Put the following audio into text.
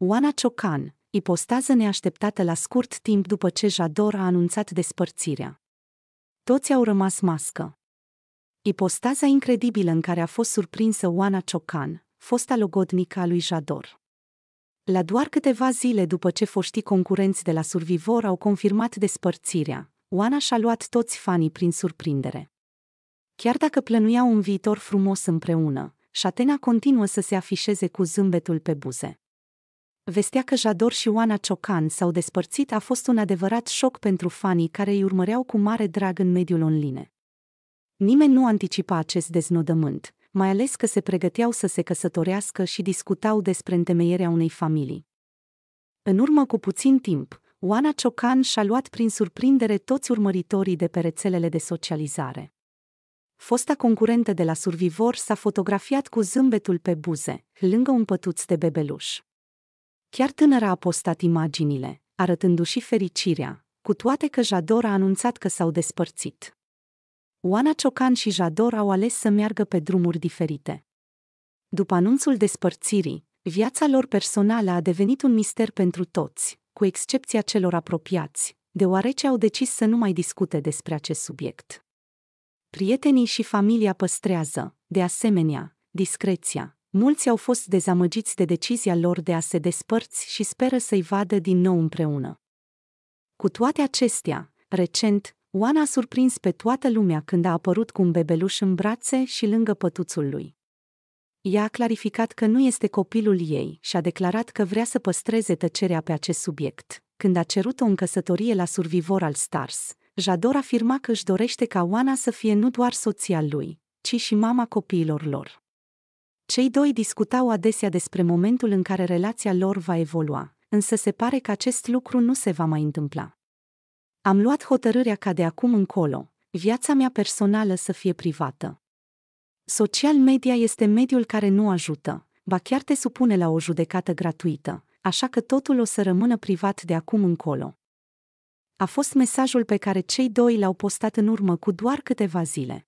Oana Ciocan, ipostază neașteptată la scurt timp după ce Jador a anunțat despărțirea. Toți au rămas mască. Ipostaza incredibilă în care a fost surprinsă Oana Ciocan, fosta logodnică a lui Jador. La doar câteva zile după ce foștii concurenți de la Survivor au confirmat despărțirea, Oana și-a luat toți fanii prin surprindere. Chiar dacă plănuiau un viitor frumos împreună, șatena continuă să se afișeze cu zâmbetul pe buze vestea că Jador și Oana Ciocan s-au despărțit a fost un adevărat șoc pentru fanii care îi urmăreau cu mare drag în mediul online. Nimeni nu anticipa acest deznodământ, mai ales că se pregăteau să se căsătorească și discutau despre întemeierea unei familii. În urmă cu puțin timp, Oana Ciocan și-a luat prin surprindere toți urmăritorii de pe rețelele de socializare. Fosta concurentă de la Survivor s-a fotografiat cu zâmbetul pe buze, lângă un pătuț de bebeluș. Chiar tânăra a postat imaginile, arătându-și fericirea, cu toate că Jador a anunțat că s-au despărțit. Oana Ciocan și Jador au ales să meargă pe drumuri diferite. După anunțul despărțirii, viața lor personală a devenit un mister pentru toți, cu excepția celor apropiați, deoarece au decis să nu mai discute despre acest subiect. Prietenii și familia păstrează, de asemenea, discreția, Mulți au fost dezamăgiți de decizia lor de a se despărți și speră să-i vadă din nou împreună. Cu toate acestea, recent, Oana a surprins pe toată lumea când a apărut cu un bebeluș în brațe și lângă pătuțul lui. Ea a clarificat că nu este copilul ei și a declarat că vrea să păstreze tăcerea pe acest subiect. Când a cerut-o în căsătorie la Survivor al Stars, Jador afirma că își dorește ca Oana să fie nu doar soția lui, ci și mama copiilor lor. Cei doi discutau adesea despre momentul în care relația lor va evolua, însă se pare că acest lucru nu se va mai întâmpla. Am luat hotărârea ca de acum încolo, viața mea personală să fie privată. Social media este mediul care nu ajută, ba chiar te supune la o judecată gratuită, așa că totul o să rămână privat de acum încolo. A fost mesajul pe care cei doi l-au postat în urmă cu doar câteva zile.